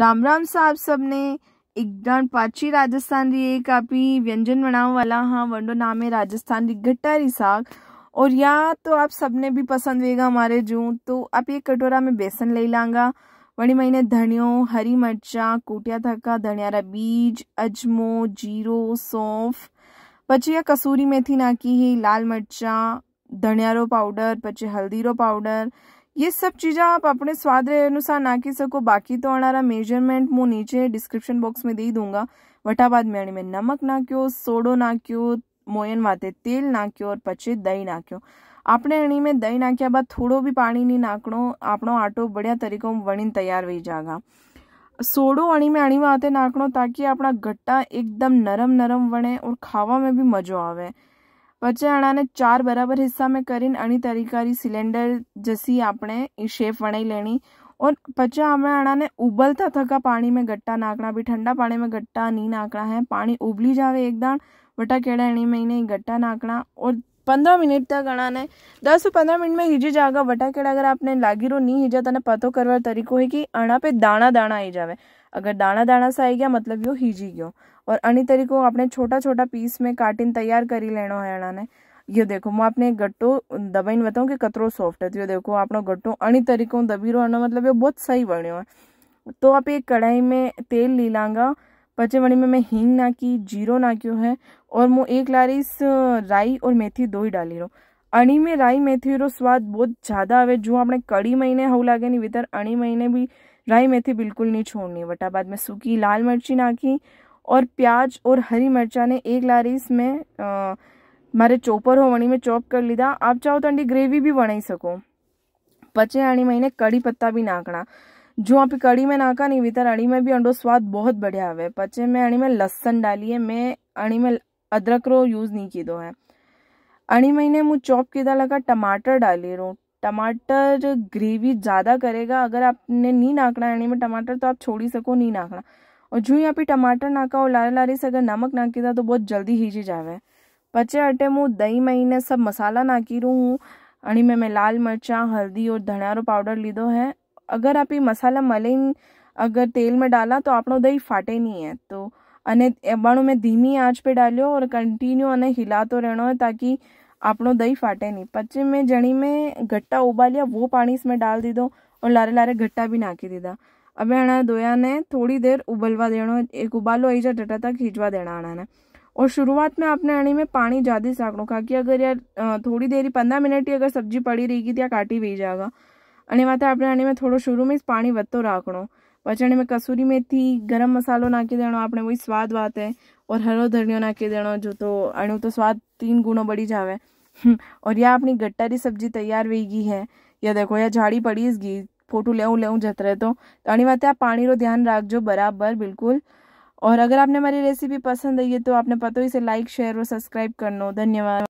राम साहब સાહેબ સબને एकदम पाची राजस्थान री एक आप ही व्यंजन बनाने वाला हाँ वंडो नाम है राजस्थान री गट्टारी साग और या तो आप सबने भी पसंद होगा हमारे जूँ तो आप ये कटोरा में बेसन ले लांगा वणी महीने धनियों हरी मरचा कोटिया थका रा बीज अजमो जीरो सौंफ पची या પછી આ ही लाल નાખી धनिया रो पाउडर पची हल्दी रो पाउडर ये सब चीज़ें आप अपने स्वाद अनुसार ना कि सको बाकी तो अनारा मेजरमेंट मु नीचे डिस्क्रिप्शन बॉक्स में दे दूंगा वटाबाद म्याणी में नमक ना क्यों सोडो ना क्यों मोयन वाते तेल ना क्यों और पचे दही ना क्यों आपने अणी में दही नाख्या बाद थोड़ो भी पानी नहीं नाकड़ो अपनो आटो बढ़िया तरीकों में वणिन तैयार वही जागा सोडो अणी में अणी में आते नाकड़ो ताकि अपना गट्टा एकदम नरम नरम वणे और खावा में भी मजो आवे પછાણાને 4 બરાબર હિસ્સા મે કરીન અણી તરીકારી સિલિન્ડર જસી આપણે ઈ શેફ વણી લેણી ઓર પછામાં આણાને ઉબલતા થકા પાણી મે ગટ્ટા નાકણા બી ઠંડા પાણી મે ગટ્ટા ની નાકણા હે પાણી ઉબલી જાવે એક દાણ વટા કેડા એની મે ઈને ગટ્ટા નાકણા ઓર 15 મિનિટ તક આણાને 10 15 મિનિટ મે હીજી જાગા વટા કેડા અગર આપને લાગીરો ની હીજા તોને પતો કરવા તરીકો હે કે આણા પે દાણા દાણા હી જાવે अगर दाना दाना सा आई गया मतलब यो हिजी गयो और अन्य तरीको आपने छोटा छोटा पीस में काटिन तैयार करी लेना है अना ने यो देखो मैं आपने गट्टो दबाइन बताऊँ कि कतरो सॉफ्ट है तो यो देखो आपने गट्टो अन्य तरीको दबी रो आना मतलब ये बहुत सही बनो है तो आप एक कढ़ाई में तेल ली लांगा पचे वणी में मैं हींग ना की जीरो ना क्यों है और मो एक लारीस राई और मेथी दो ही डाली रहो अणी में राई मेथी रो स्वाद बहुत ज्यादा आवे जो आपने कड़ी महीने हूँ लगे नहीं भीतर अणी महीने भी राई मेथी बिल्कुल नहीं छोड़नी वटा बाद में सूखी लाल मिर्ची नाखी और प्याज और हरी मिर्चा ने एक लारीस में મારે ચોપર હોવણી में चॉप कर લીધા आप चाहो तो अंडी ग्रेवी भी बनाई सको पचे આણી महीने कड़ी पत्ता भी नाकना जो आप कड़ी में नाका नहीं भीतर अड़ी में भी अंडो स्वाद बहुत बढ़िया है पचे में अड़ी में लहसन डाली है मैं अड़ी में अदरक रो यूज़ नहीं की दो है अड़ी महीने मुँह चॉप कीधा लगा टमाटर डाली रो टमाटर ग्रेवी ज़्यादा करेगा अगर आपने नहीं नाकना यानी में टमाटर तो आप छोड़ ही सको नहीं नाकना और जो यहाँ पे टमाटर नाका और लारे लारे से अगर नमक नाकी था तो बहुत जल्दी हीजी जावे पचे अटे मुँह दही महीने सब मसाला नाकी रू हूँ अणी में मैं लाल मिर्चा हल्दी और रो पाउडर दो है अगर आप ये मसाला मले अगर तेल में डाला तो आप दही फाटे नहीं है तो अने अबाणु में धीमी आँच पर डालियो और कंटिन्यू अने तो रहना है ताकि आपनों दही फाटे नहीं पच्चे में जड़ी में घट्टा उबालिया वो पानी इसमें डाल दी दो और लारे लारे घट्टा भी ना के दीदा अब है दोया ने थोड़ी देर उबलवा देना एक उबालो आई जा डटा तक खींचवा देना आना है और शुरुआत में आपने अड़ी में पानी ज़्यादा साकड़ो का कि अगर यार थोड़ी देरी पंद्रह मिनट ही अगर सब्जी पड़ी रहेगी तो या काटी भी जाएगा अने वाते आपने अड़ी में थोड़ा शुरू में इस पानी वत्तो राखो पचने में कसूरी में थी गरम मसालों ना के देना आपने वही स्वाद वाते और हरो धनियो ना के देना जो तो अड़ू तो स्वाद तीन गुणों बढ़ी जावे हम्म, और यह अपनी गट्टारी सब्जी तैयार गई है या देखो या झाड़ी पड़ी गी फोटो ले लेऊँ रहे तो अणी तो बात आप पानी रो ध्यान रख जो बराबर बिल्कुल और अगर आपने हमारी रेसिपी पसंद आई है तो आपने पता ही से लाइक शेयर और सब्सक्राइब करना धन्यवाद